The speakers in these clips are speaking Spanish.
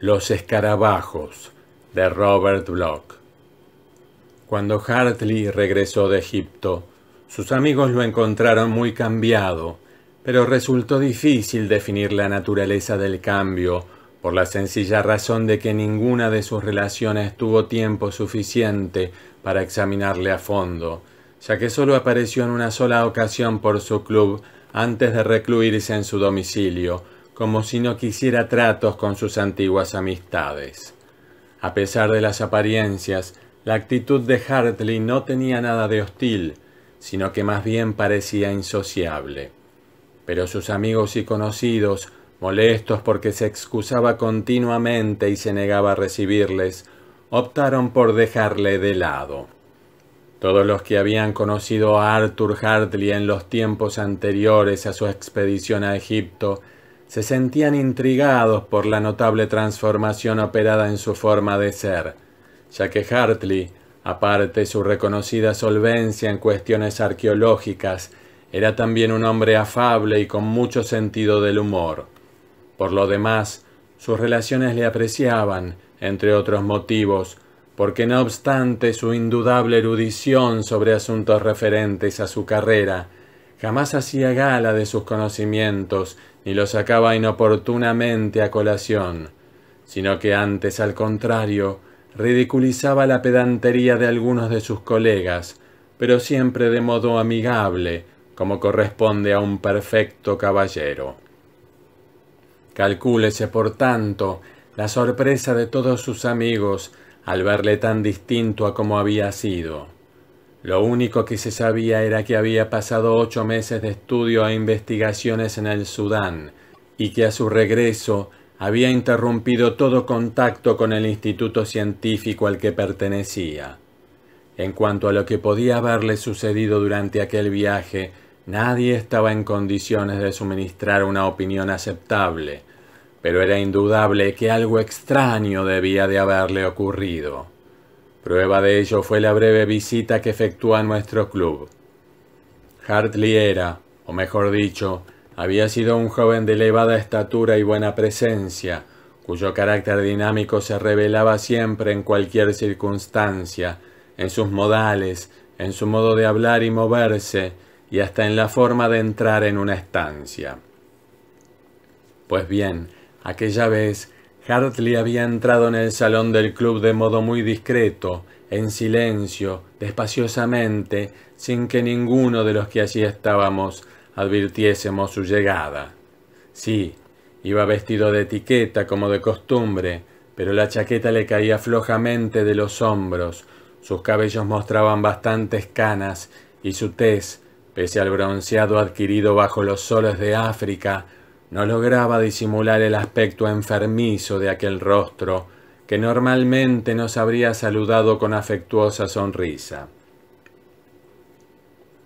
Los escarabajos de Robert Bloch. Cuando Hartley regresó de Egipto, sus amigos lo encontraron muy cambiado, pero resultó difícil definir la naturaleza del cambio por la sencilla razón de que ninguna de sus relaciones tuvo tiempo suficiente para examinarle a fondo, ya que solo apareció en una sola ocasión por su club antes de recluirse en su domicilio, como si no quisiera tratos con sus antiguas amistades. A pesar de las apariencias, la actitud de Hartley no tenía nada de hostil, sino que más bien parecía insociable. Pero sus amigos y conocidos, molestos porque se excusaba continuamente y se negaba a recibirles, optaron por dejarle de lado. Todos los que habían conocido a Arthur Hartley en los tiempos anteriores a su expedición a Egipto se sentían intrigados por la notable transformación operada en su forma de ser, ya que Hartley, aparte de su reconocida solvencia en cuestiones arqueológicas, era también un hombre afable y con mucho sentido del humor. Por lo demás, sus relaciones le apreciaban, entre otros motivos, porque no obstante su indudable erudición sobre asuntos referentes a su carrera, jamás hacía gala de sus conocimientos, ni los sacaba inoportunamente a colación, sino que antes, al contrario, ridiculizaba la pedantería de algunos de sus colegas, pero siempre de modo amigable, como corresponde a un perfecto caballero. Calcúlese, por tanto, la sorpresa de todos sus amigos al verle tan distinto a como había sido. Lo único que se sabía era que había pasado ocho meses de estudio e investigaciones en el Sudán y que a su regreso había interrumpido todo contacto con el instituto científico al que pertenecía. En cuanto a lo que podía haberle sucedido durante aquel viaje, nadie estaba en condiciones de suministrar una opinión aceptable, pero era indudable que algo extraño debía de haberle ocurrido. Prueba de ello fue la breve visita que efectuó a nuestro club. Hartley era, o mejor dicho, había sido un joven de elevada estatura y buena presencia, cuyo carácter dinámico se revelaba siempre en cualquier circunstancia, en sus modales, en su modo de hablar y moverse, y hasta en la forma de entrar en una estancia. Pues bien, aquella vez Hartley había entrado en el salón del club de modo muy discreto, en silencio, despaciosamente, sin que ninguno de los que allí estábamos advirtiésemos su llegada. Sí, iba vestido de etiqueta como de costumbre, pero la chaqueta le caía flojamente de los hombros, sus cabellos mostraban bastantes canas y su tez, pese al bronceado adquirido bajo los soles de África, no lograba disimular el aspecto enfermizo de aquel rostro, que normalmente nos habría saludado con afectuosa sonrisa.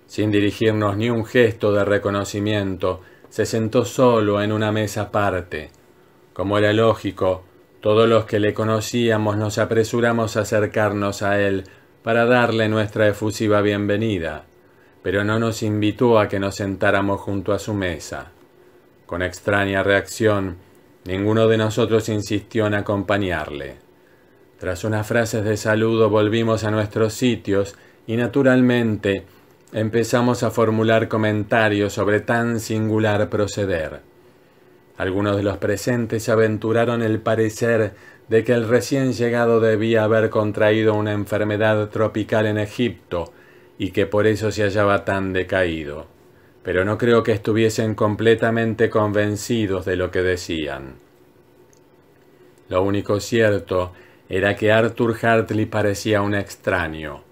Sin dirigirnos ni un gesto de reconocimiento, se sentó solo en una mesa aparte. Como era lógico, todos los que le conocíamos nos apresuramos a acercarnos a él para darle nuestra efusiva bienvenida, pero no nos invitó a que nos sentáramos junto a su mesa. Con extraña reacción, ninguno de nosotros insistió en acompañarle. Tras unas frases de saludo volvimos a nuestros sitios y naturalmente empezamos a formular comentarios sobre tan singular proceder. Algunos de los presentes aventuraron el parecer de que el recién llegado debía haber contraído una enfermedad tropical en Egipto y que por eso se hallaba tan decaído pero no creo que estuviesen completamente convencidos de lo que decían. Lo único cierto era que Arthur Hartley parecía un extraño,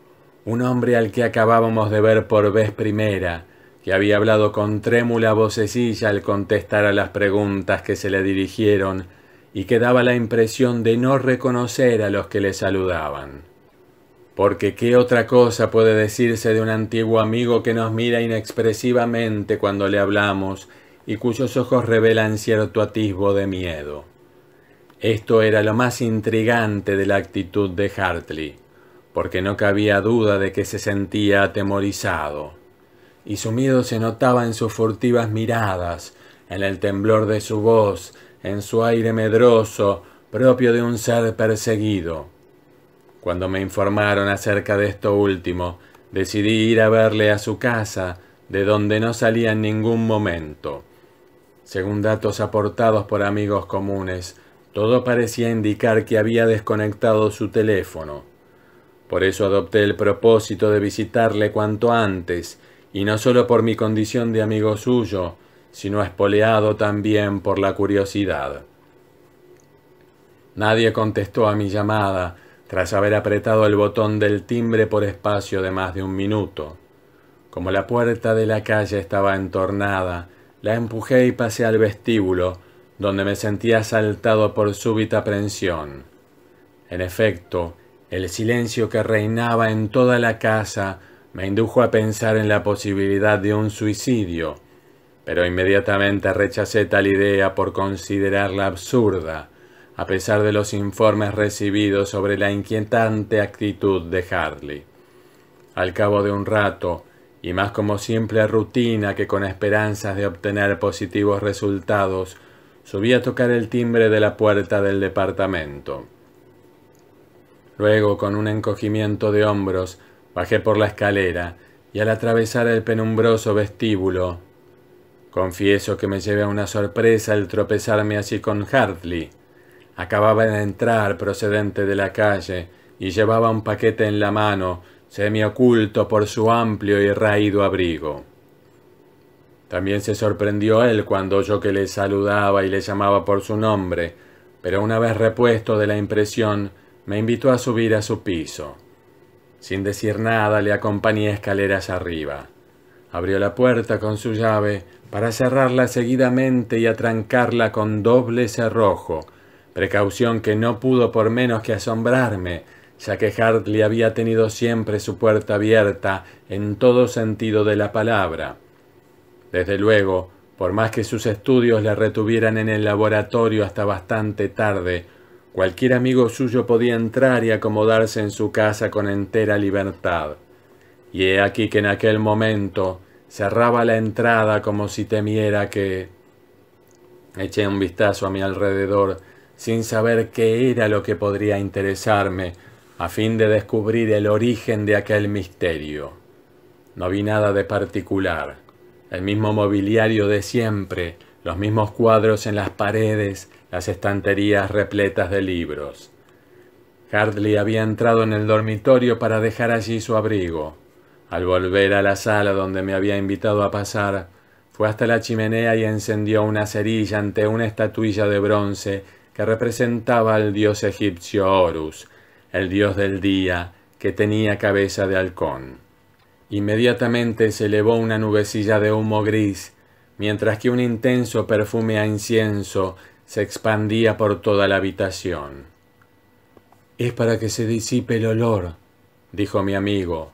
un hombre al que acabábamos de ver por vez primera, que había hablado con trémula vocecilla al contestar a las preguntas que se le dirigieron y que daba la impresión de no reconocer a los que le saludaban. Porque ¿qué otra cosa puede decirse de un antiguo amigo que nos mira inexpresivamente cuando le hablamos y cuyos ojos revelan cierto atisbo de miedo? Esto era lo más intrigante de la actitud de Hartley, porque no cabía duda de que se sentía atemorizado, y su miedo se notaba en sus furtivas miradas, en el temblor de su voz, en su aire medroso, propio de un ser perseguido. Cuando me informaron acerca de esto último, decidí ir a verle a su casa, de donde no salía en ningún momento. Según datos aportados por amigos comunes, todo parecía indicar que había desconectado su teléfono. Por eso adopté el propósito de visitarle cuanto antes, y no solo por mi condición de amigo suyo, sino espoleado también por la curiosidad. Nadie contestó a mi llamada, tras haber apretado el botón del timbre por espacio de más de un minuto. Como la puerta de la calle estaba entornada, la empujé y pasé al vestíbulo, donde me sentí asaltado por súbita aprensión. En efecto, el silencio que reinaba en toda la casa me indujo a pensar en la posibilidad de un suicidio, pero inmediatamente rechacé tal idea por considerarla absurda a pesar de los informes recibidos sobre la inquietante actitud de Hartley. Al cabo de un rato, y más como simple rutina que con esperanzas de obtener positivos resultados, subí a tocar el timbre de la puerta del departamento. Luego, con un encogimiento de hombros, bajé por la escalera y al atravesar el penumbroso vestíbulo, confieso que me llevé a una sorpresa el tropezarme así con Hartley, acababa de entrar procedente de la calle y llevaba un paquete en la mano, semioculto por su amplio y raído abrigo. También se sorprendió él cuando oyó que le saludaba y le llamaba por su nombre, pero una vez repuesto de la impresión, me invitó a subir a su piso. Sin decir nada, le acompañé escaleras arriba. Abrió la puerta con su llave para cerrarla seguidamente y atrancarla con doble cerrojo, precaución que no pudo por menos que asombrarme, ya que Hartley había tenido siempre su puerta abierta en todo sentido de la palabra. Desde luego, por más que sus estudios le retuvieran en el laboratorio hasta bastante tarde, cualquier amigo suyo podía entrar y acomodarse en su casa con entera libertad. Y he aquí que en aquel momento cerraba la entrada como si temiera que... Eché un vistazo a mi alrededor sin saber qué era lo que podría interesarme, a fin de descubrir el origen de aquel misterio. No vi nada de particular. El mismo mobiliario de siempre, los mismos cuadros en las paredes, las estanterías repletas de libros. Hartley había entrado en el dormitorio para dejar allí su abrigo. Al volver a la sala donde me había invitado a pasar, fue hasta la chimenea y encendió una cerilla ante una estatuilla de bronce representaba al dios egipcio Horus, el dios del día, que tenía cabeza de halcón. Inmediatamente se elevó una nubecilla de humo gris, mientras que un intenso perfume a incienso se expandía por toda la habitación. Es para que se disipe el olor, dijo mi amigo.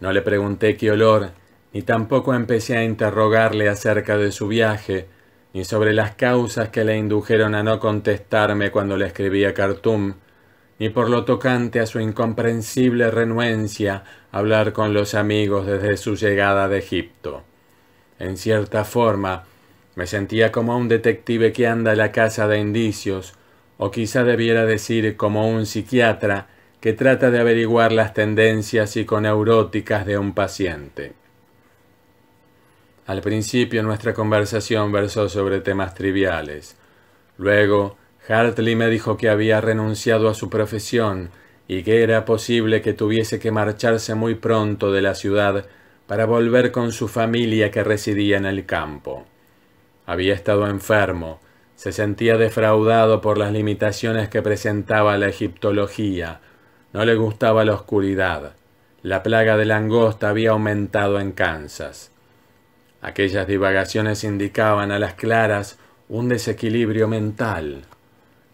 No le pregunté qué olor, ni tampoco empecé a interrogarle acerca de su viaje, ni sobre las causas que le indujeron a no contestarme cuando le escribía Khartoum, ni por lo tocante a su incomprensible renuencia a hablar con los amigos desde su llegada de Egipto. En cierta forma, me sentía como un detective que anda a la casa de indicios, o quizá debiera decir como un psiquiatra que trata de averiguar las tendencias psiconeuróticas de un paciente. Al principio nuestra conversación versó sobre temas triviales. Luego, Hartley me dijo que había renunciado a su profesión y que era posible que tuviese que marcharse muy pronto de la ciudad para volver con su familia que residía en el campo. Había estado enfermo, se sentía defraudado por las limitaciones que presentaba la egiptología, no le gustaba la oscuridad. La plaga de langosta había aumentado en Kansas. Aquellas divagaciones indicaban a las claras un desequilibrio mental.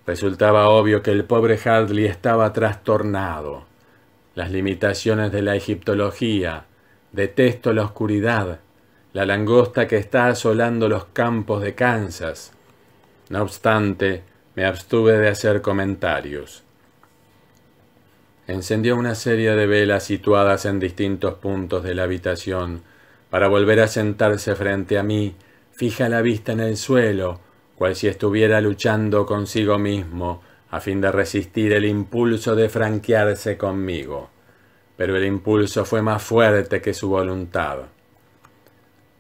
Resultaba obvio que el pobre Hadley estaba trastornado. Las limitaciones de la egiptología, detesto la oscuridad, la langosta que está asolando los campos de Kansas. No obstante, me abstuve de hacer comentarios. Encendió una serie de velas situadas en distintos puntos de la habitación para volver a sentarse frente a mí, fija la vista en el suelo, cual si estuviera luchando consigo mismo, a fin de resistir el impulso de franquearse conmigo. Pero el impulso fue más fuerte que su voluntad.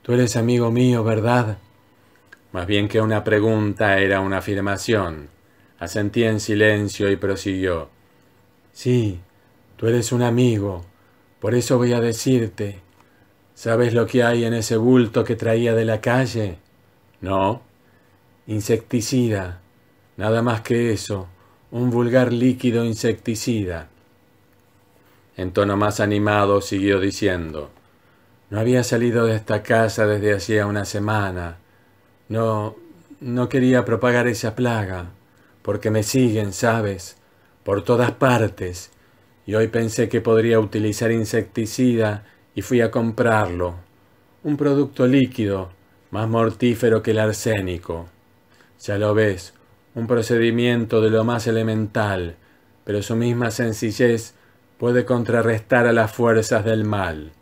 Tú eres amigo mío, ¿verdad? Más bien que una pregunta era una afirmación. Asentí en silencio y prosiguió. Sí, tú eres un amigo, por eso voy a decirte, ¿Sabes lo que hay en ese bulto que traía de la calle? No. Insecticida. Nada más que eso. Un vulgar líquido insecticida. En tono más animado siguió diciendo. No había salido de esta casa desde hacía una semana. No, no quería propagar esa plaga, porque me siguen, ¿sabes? Por todas partes. Y hoy pensé que podría utilizar insecticida y fui a comprarlo. Un producto líquido, más mortífero que el arsénico. Ya lo ves, un procedimiento de lo más elemental, pero su misma sencillez puede contrarrestar a las fuerzas del mal.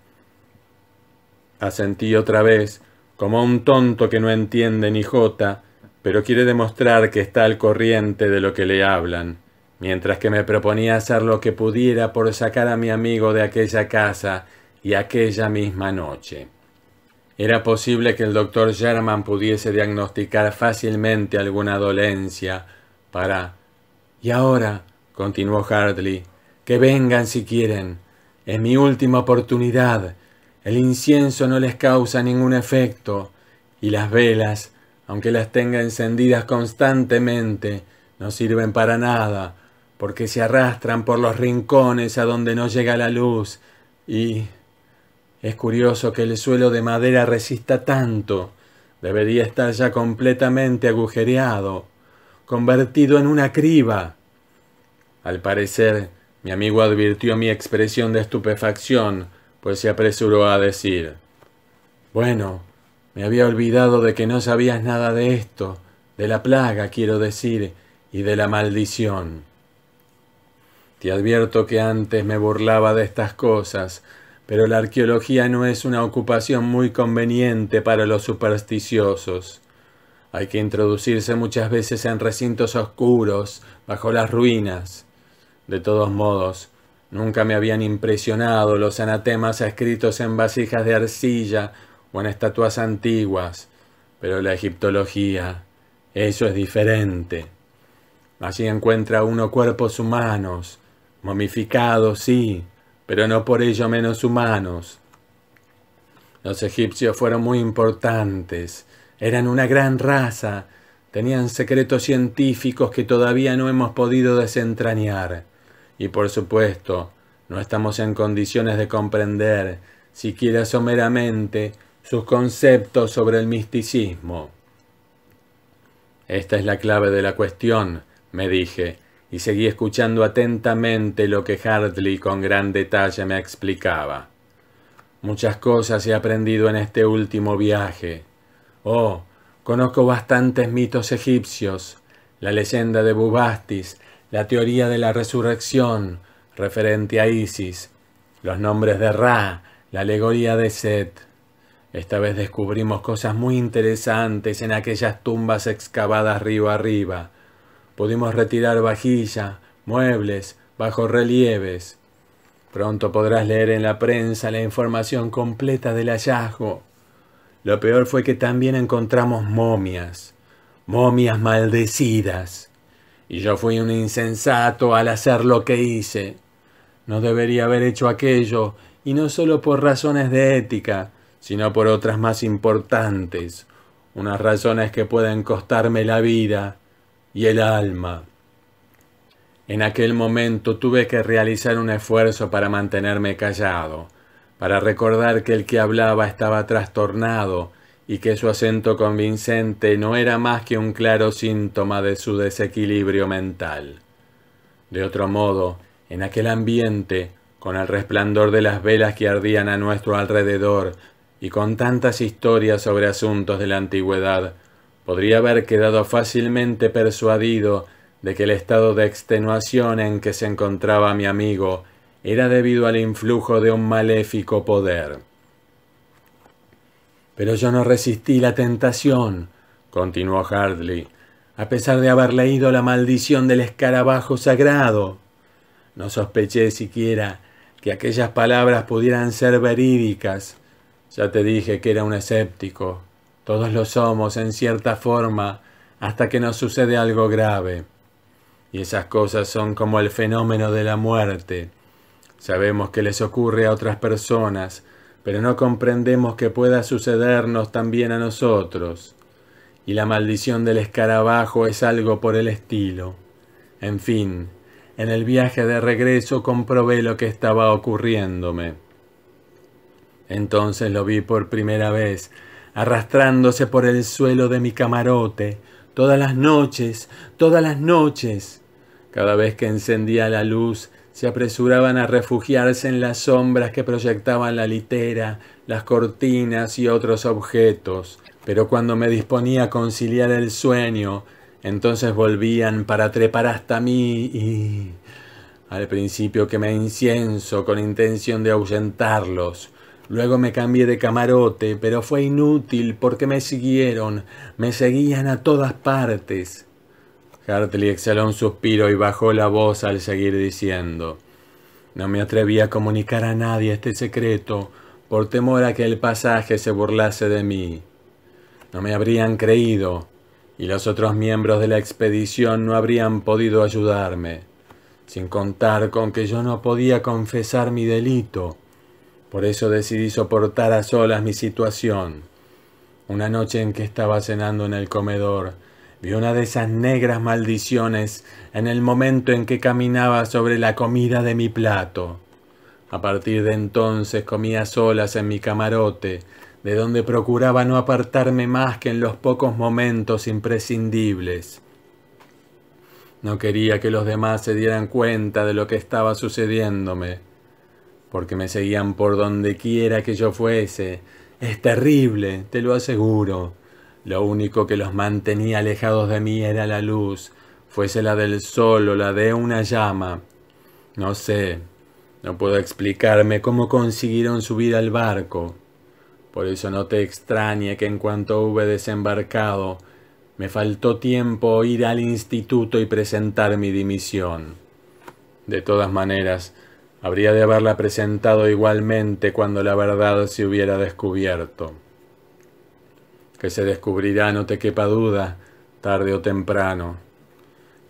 Asentí otra vez, como un tonto que no entiende ni jota, pero quiere demostrar que está al corriente de lo que le hablan, mientras que me proponía hacer lo que pudiera por sacar a mi amigo de aquella casa y aquella misma noche. Era posible que el doctor German pudiese diagnosticar fácilmente alguna dolencia para... Y ahora, continuó Hartley, que vengan si quieren. Es mi última oportunidad. El incienso no les causa ningún efecto. Y las velas, aunque las tenga encendidas constantemente, no sirven para nada, porque se arrastran por los rincones a donde no llega la luz. Y... Es curioso que el suelo de madera resista tanto. Debería estar ya completamente agujereado, convertido en una criba. Al parecer, mi amigo advirtió mi expresión de estupefacción, pues se apresuró a decir Bueno, me había olvidado de que no sabías nada de esto, de la plaga, quiero decir, y de la maldición. Te advierto que antes me burlaba de estas cosas, pero la arqueología no es una ocupación muy conveniente para los supersticiosos. Hay que introducirse muchas veces en recintos oscuros, bajo las ruinas. De todos modos, nunca me habían impresionado los anatemas escritos en vasijas de arcilla o en estatuas antiguas, pero la egiptología, eso es diferente. Allí encuentra uno cuerpos humanos, momificados, sí, pero no por ello menos humanos. Los egipcios fueron muy importantes, eran una gran raza, tenían secretos científicos que todavía no hemos podido desentrañar, y por supuesto, no estamos en condiciones de comprender, siquiera someramente, sus conceptos sobre el misticismo. Esta es la clave de la cuestión, me dije y seguí escuchando atentamente lo que Hartley con gran detalle me explicaba. Muchas cosas he aprendido en este último viaje. Oh, conozco bastantes mitos egipcios, la leyenda de Bubastis, la teoría de la resurrección referente a Isis, los nombres de Ra, la alegoría de Set. Esta vez descubrimos cosas muy interesantes en aquellas tumbas excavadas río arriba, pudimos retirar vajilla, muebles, relieves. Pronto podrás leer en la prensa la información completa del hallazgo. Lo peor fue que también encontramos momias, momias maldecidas. Y yo fui un insensato al hacer lo que hice. No debería haber hecho aquello, y no solo por razones de ética, sino por otras más importantes, unas razones que pueden costarme la vida y el alma. En aquel momento tuve que realizar un esfuerzo para mantenerme callado, para recordar que el que hablaba estaba trastornado y que su acento convincente no era más que un claro síntoma de su desequilibrio mental. De otro modo, en aquel ambiente, con el resplandor de las velas que ardían a nuestro alrededor y con tantas historias sobre asuntos de la antigüedad, podría haber quedado fácilmente persuadido de que el estado de extenuación en que se encontraba mi amigo era debido al influjo de un maléfico poder. Pero yo no resistí la tentación, continuó Hartley, a pesar de haber leído la maldición del escarabajo sagrado. No sospeché siquiera que aquellas palabras pudieran ser verídicas. Ya te dije que era un escéptico. Todos lo somos en cierta forma hasta que nos sucede algo grave. Y esas cosas son como el fenómeno de la muerte. Sabemos que les ocurre a otras personas, pero no comprendemos que pueda sucedernos también a nosotros. Y la maldición del escarabajo es algo por el estilo. En fin, en el viaje de regreso comprobé lo que estaba ocurriéndome. Entonces lo vi por primera vez arrastrándose por el suelo de mi camarote, todas las noches, todas las noches. Cada vez que encendía la luz, se apresuraban a refugiarse en las sombras que proyectaban la litera, las cortinas y otros objetos. Pero cuando me disponía a conciliar el sueño, entonces volvían para trepar hasta mí y... Al principio que me incienso con intención de ahuyentarlos, Luego me cambié de camarote, pero fue inútil porque me siguieron, me seguían a todas partes. Hartley exhaló un suspiro y bajó la voz al seguir diciendo No me atreví a comunicar a nadie este secreto, por temor a que el pasaje se burlase de mí. No me habrían creído, y los otros miembros de la expedición no habrían podido ayudarme, sin contar con que yo no podía confesar mi delito por eso decidí soportar a solas mi situación. Una noche en que estaba cenando en el comedor, vi una de esas negras maldiciones en el momento en que caminaba sobre la comida de mi plato. A partir de entonces comía solas en mi camarote, de donde procuraba no apartarme más que en los pocos momentos imprescindibles. No quería que los demás se dieran cuenta de lo que estaba sucediéndome porque me seguían por donde quiera que yo fuese. Es terrible, te lo aseguro. Lo único que los mantenía alejados de mí era la luz, fuese la del sol o la de una llama. No sé, no puedo explicarme cómo consiguieron subir al barco. Por eso no te extrañe que en cuanto hube desembarcado, me faltó tiempo ir al instituto y presentar mi dimisión. De todas maneras, Habría de haberla presentado igualmente cuando la verdad se hubiera descubierto. Que se descubrirá, no te quepa duda, tarde o temprano.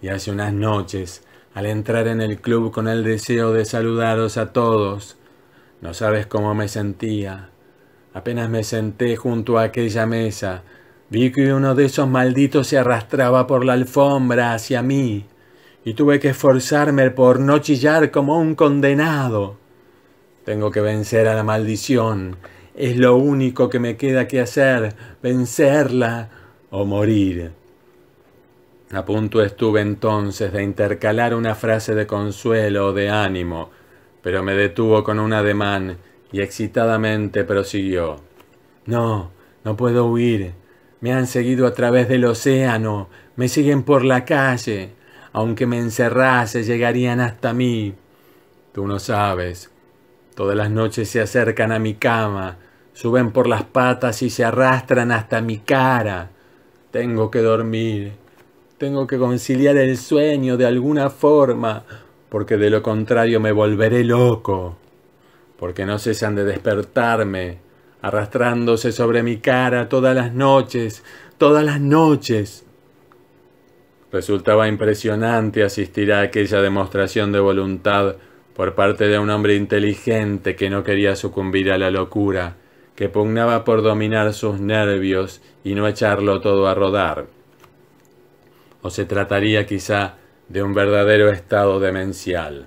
Y hace unas noches, al entrar en el club con el deseo de saludaros a todos, no sabes cómo me sentía. Apenas me senté junto a aquella mesa, vi que uno de esos malditos se arrastraba por la alfombra hacia mí y tuve que esforzarme por no chillar como un condenado. Tengo que vencer a la maldición. Es lo único que me queda que hacer, vencerla o morir. A punto estuve entonces de intercalar una frase de consuelo o de ánimo, pero me detuvo con un ademán y excitadamente prosiguió. No, no puedo huir. Me han seguido a través del océano, me siguen por la calle, aunque me encerrase, llegarían hasta mí. Tú no sabes. Todas las noches se acercan a mi cama, suben por las patas y se arrastran hasta mi cara. Tengo que dormir. Tengo que conciliar el sueño de alguna forma, porque de lo contrario me volveré loco. Porque no cesan de despertarme, arrastrándose sobre mi cara todas las noches, todas las noches. Resultaba impresionante asistir a aquella demostración de voluntad por parte de un hombre inteligente que no quería sucumbir a la locura, que pugnaba por dominar sus nervios y no echarlo todo a rodar. O se trataría quizá de un verdadero estado demencial.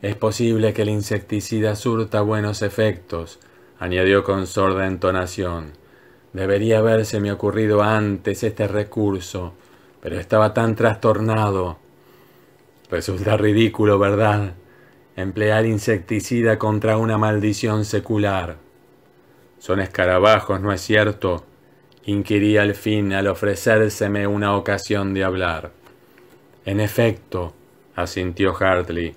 Es posible que el insecticida surta buenos efectos, añadió con sorda entonación. Debería me ocurrido antes este recurso, pero estaba tan trastornado. Resulta pues ridículo, ¿verdad? Emplear insecticida contra una maldición secular. Son escarabajos, ¿no es cierto? inquirí al fin al ofrecérseme una ocasión de hablar. En efecto, asintió Hartley,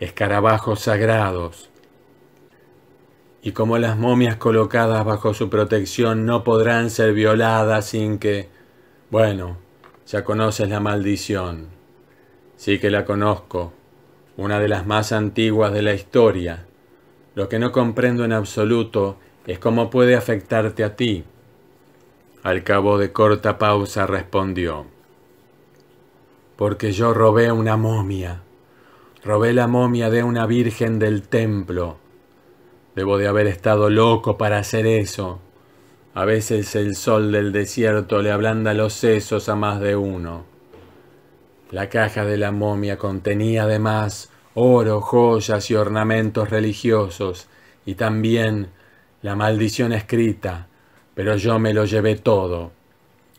escarabajos sagrados. Y como las momias colocadas bajo su protección no podrán ser violadas sin que... Bueno, ya conoces la maldición. Sí que la conozco, una de las más antiguas de la historia. Lo que no comprendo en absoluto es cómo puede afectarte a ti. Al cabo de corta pausa respondió. Porque yo robé una momia. Robé la momia de una virgen del templo. Debo de haber estado loco para hacer eso. A veces el sol del desierto le ablanda los sesos a más de uno. La caja de la momia contenía además oro, joyas y ornamentos religiosos, y también la maldición escrita, pero yo me lo llevé todo.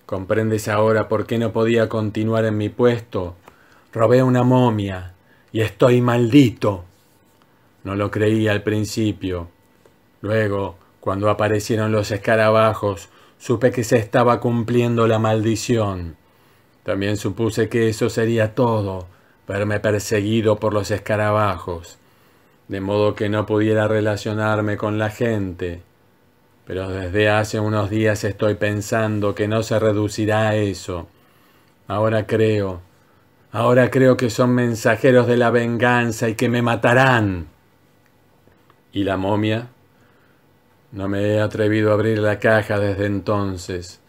¿Comprendes ahora por qué no podía continuar en mi puesto? Robé una momia y estoy maldito. No lo creí al principio. Luego, cuando aparecieron los escarabajos, supe que se estaba cumpliendo la maldición. También supuse que eso sería todo, verme perseguido por los escarabajos, de modo que no pudiera relacionarme con la gente. Pero desde hace unos días estoy pensando que no se reducirá a eso. Ahora creo, ahora creo que son mensajeros de la venganza y que me matarán. ¿Y la momia? No me he atrevido a abrir la caja desde entonces.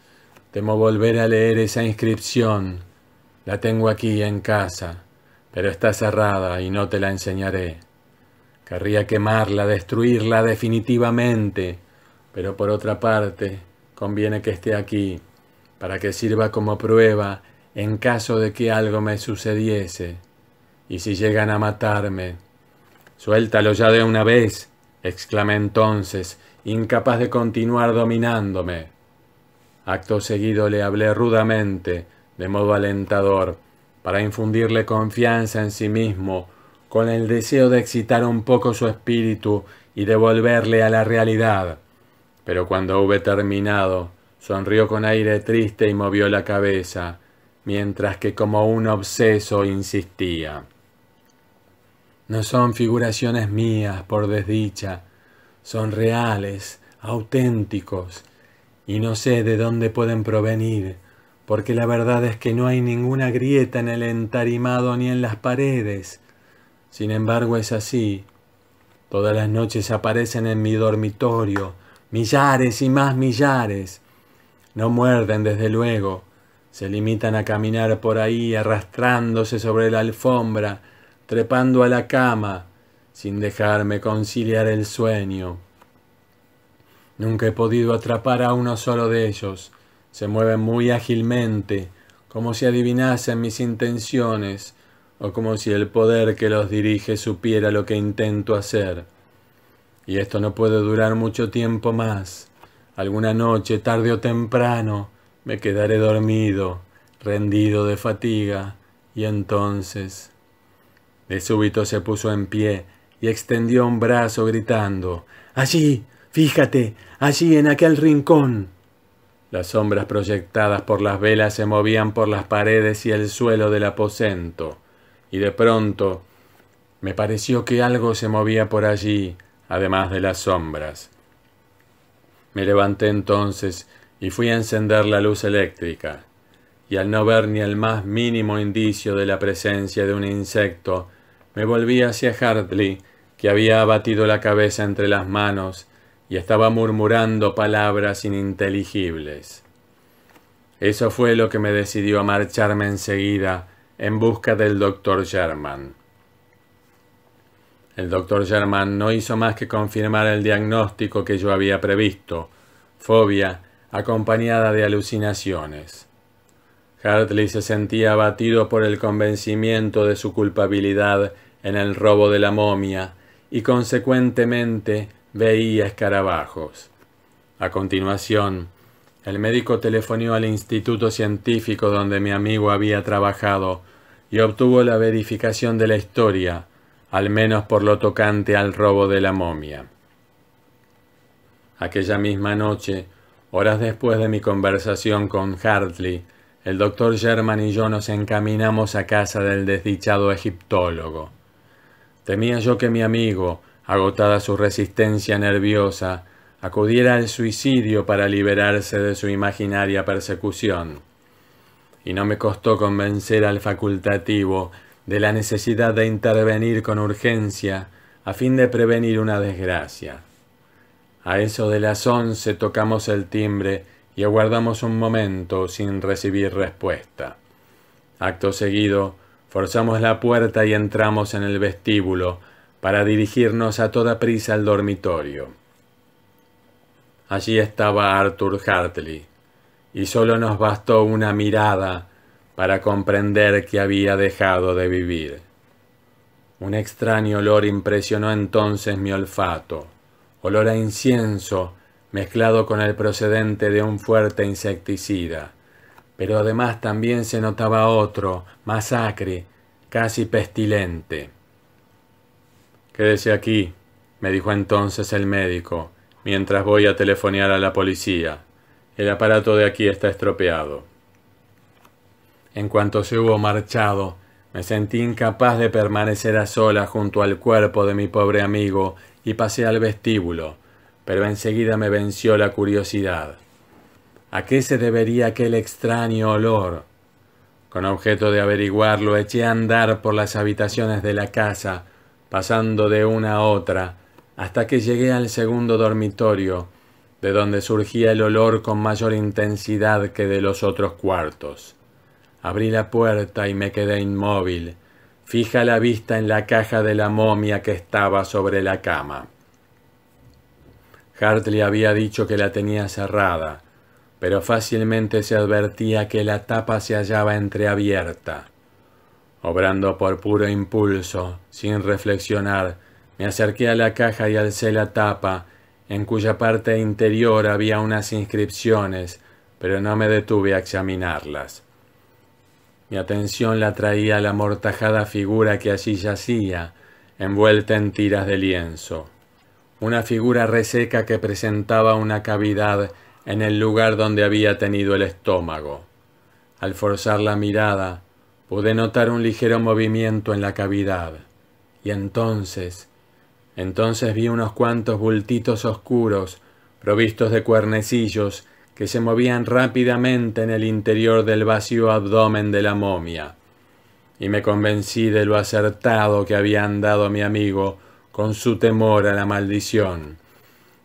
Temo volver a leer esa inscripción. La tengo aquí en casa, pero está cerrada y no te la enseñaré. Querría quemarla, destruirla definitivamente, pero por otra parte, conviene que esté aquí, para que sirva como prueba en caso de que algo me sucediese. Y si llegan a matarme. Suéltalo ya de una vez, exclamé entonces, incapaz de continuar dominándome. Acto seguido le hablé rudamente, de modo alentador, para infundirle confianza en sí mismo, con el deseo de excitar un poco su espíritu y devolverle a la realidad. Pero cuando hube terminado, sonrió con aire triste y movió la cabeza, mientras que como un obseso insistía. No son figuraciones mías, por desdicha, son reales, auténticos, y no sé de dónde pueden provenir, porque la verdad es que no hay ninguna grieta en el entarimado ni en las paredes. Sin embargo es así. Todas las noches aparecen en mi dormitorio, millares y más millares. No muerden, desde luego. Se limitan a caminar por ahí arrastrándose sobre la alfombra, trepando a la cama, sin dejarme conciliar el sueño. Nunca he podido atrapar a uno solo de ellos. Se mueven muy ágilmente, como si adivinasen mis intenciones, o como si el poder que los dirige supiera lo que intento hacer. Y esto no puede durar mucho tiempo más. Alguna noche, tarde o temprano, me quedaré dormido, rendido de fatiga, y entonces... De súbito se puso en pie, y extendió un brazo gritando, Allí, fíjate, allí en aquel rincón. Las sombras proyectadas por las velas se movían por las paredes y el suelo del aposento, y de pronto me pareció que algo se movía por allí, además de las sombras. Me levanté entonces y fui a encender la luz eléctrica, y al no ver ni el más mínimo indicio de la presencia de un insecto, me volví hacia Hartley, que había abatido la cabeza entre las manos y estaba murmurando palabras ininteligibles. Eso fue lo que me decidió a marcharme enseguida en busca del doctor German. El doctor German no hizo más que confirmar el diagnóstico que yo había previsto, fobia acompañada de alucinaciones. Hartley se sentía abatido por el convencimiento de su culpabilidad en el robo de la momia y consecuentemente veía escarabajos. A continuación, el médico telefonó al instituto científico donde mi amigo había trabajado y obtuvo la verificación de la historia, al menos por lo tocante al robo de la momia. Aquella misma noche, horas después de mi conversación con Hartley, el doctor German y yo nos encaminamos a casa del desdichado egiptólogo. Temía yo que mi amigo, agotada su resistencia nerviosa, acudiera al suicidio para liberarse de su imaginaria persecución. Y no me costó convencer al facultativo de la necesidad de intervenir con urgencia a fin de prevenir una desgracia. A eso de las once tocamos el timbre y aguardamos un momento sin recibir respuesta. Acto seguido, Forzamos la puerta y entramos en el vestíbulo para dirigirnos a toda prisa al dormitorio. Allí estaba Arthur Hartley, y solo nos bastó una mirada para comprender que había dejado de vivir. Un extraño olor impresionó entonces mi olfato, olor a incienso mezclado con el procedente de un fuerte insecticida pero además también se notaba otro, más casi pestilente. Quédese aquí, me dijo entonces el médico, mientras voy a telefonear a la policía. El aparato de aquí está estropeado. En cuanto se hubo marchado, me sentí incapaz de permanecer a sola junto al cuerpo de mi pobre amigo y pasé al vestíbulo, pero enseguida me venció la curiosidad. ¿A qué se debería aquel extraño olor? Con objeto de averiguarlo, eché a andar por las habitaciones de la casa, pasando de una a otra, hasta que llegué al segundo dormitorio, de donde surgía el olor con mayor intensidad que de los otros cuartos. Abrí la puerta y me quedé inmóvil, fija la vista en la caja de la momia que estaba sobre la cama. Hartley había dicho que la tenía cerrada pero fácilmente se advertía que la tapa se hallaba entreabierta. Obrando por puro impulso, sin reflexionar, me acerqué a la caja y alcé la tapa, en cuya parte interior había unas inscripciones, pero no me detuve a examinarlas. Mi atención la traía la mortajada figura que allí yacía, envuelta en tiras de lienzo. Una figura reseca que presentaba una cavidad en el lugar donde había tenido el estómago. Al forzar la mirada, pude notar un ligero movimiento en la cavidad. Y entonces, entonces vi unos cuantos bultitos oscuros, provistos de cuernecillos, que se movían rápidamente en el interior del vacío abdomen de la momia. Y me convencí de lo acertado que había dado mi amigo con su temor a la maldición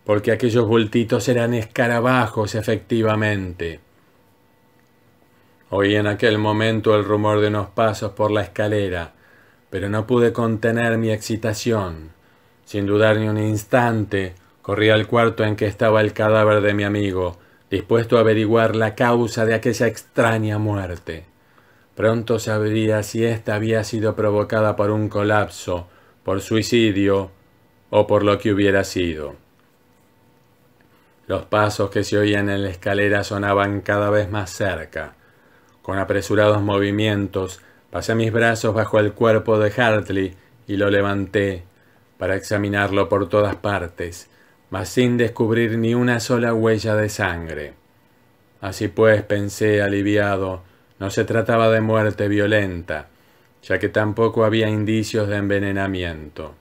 porque aquellos bultitos eran escarabajos efectivamente. Oí en aquel momento el rumor de unos pasos por la escalera, pero no pude contener mi excitación. Sin dudar ni un instante, corrí al cuarto en que estaba el cadáver de mi amigo, dispuesto a averiguar la causa de aquella extraña muerte. Pronto sabría si ésta había sido provocada por un colapso, por suicidio o por lo que hubiera sido. Los pasos que se oían en la escalera sonaban cada vez más cerca. Con apresurados movimientos, pasé mis brazos bajo el cuerpo de Hartley y lo levanté para examinarlo por todas partes, mas sin descubrir ni una sola huella de sangre. Así pues, pensé aliviado, no se trataba de muerte violenta, ya que tampoco había indicios de envenenamiento.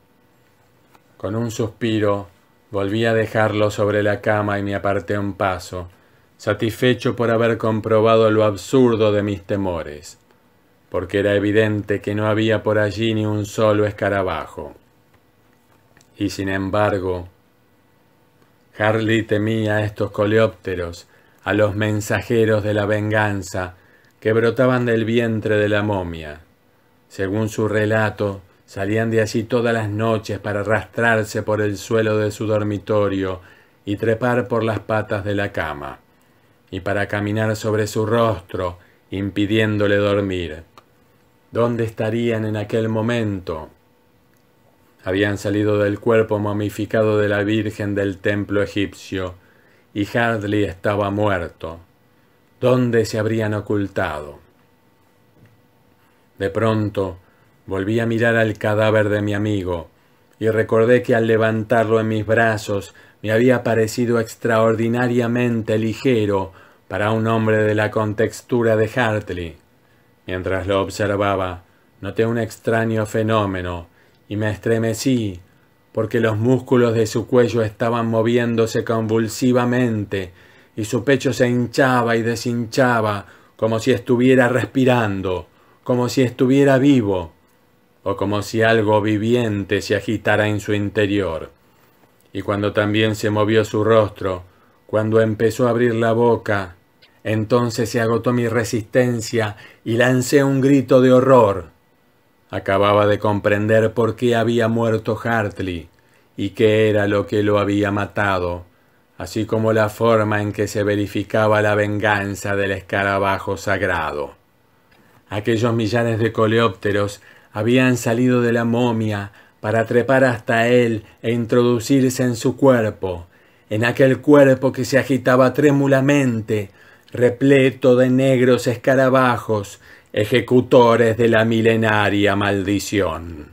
Con un suspiro, Volví a dejarlo sobre la cama y me aparté un paso, satisfecho por haber comprobado lo absurdo de mis temores, porque era evidente que no había por allí ni un solo escarabajo. Y sin embargo, Harley temía a estos coleópteros, a los mensajeros de la venganza, que brotaban del vientre de la momia. Según su relato, Salían de allí todas las noches para arrastrarse por el suelo de su dormitorio y trepar por las patas de la cama, y para caminar sobre su rostro, impidiéndole dormir. ¿Dónde estarían en aquel momento? Habían salido del cuerpo momificado de la Virgen del templo egipcio, y Hardley estaba muerto. ¿Dónde se habrían ocultado? De pronto, Volví a mirar al cadáver de mi amigo y recordé que al levantarlo en mis brazos me había parecido extraordinariamente ligero para un hombre de la contextura de Hartley. Mientras lo observaba, noté un extraño fenómeno y me estremecí porque los músculos de su cuello estaban moviéndose convulsivamente y su pecho se hinchaba y deshinchaba como si estuviera respirando, como si estuviera vivo o como si algo viviente se agitara en su interior. Y cuando también se movió su rostro, cuando empezó a abrir la boca, entonces se agotó mi resistencia y lancé un grito de horror. Acababa de comprender por qué había muerto Hartley y qué era lo que lo había matado, así como la forma en que se verificaba la venganza del escarabajo sagrado. Aquellos millares de coleópteros habían salido de la momia para trepar hasta él e introducirse en su cuerpo, en aquel cuerpo que se agitaba trémulamente, repleto de negros escarabajos, ejecutores de la milenaria maldición.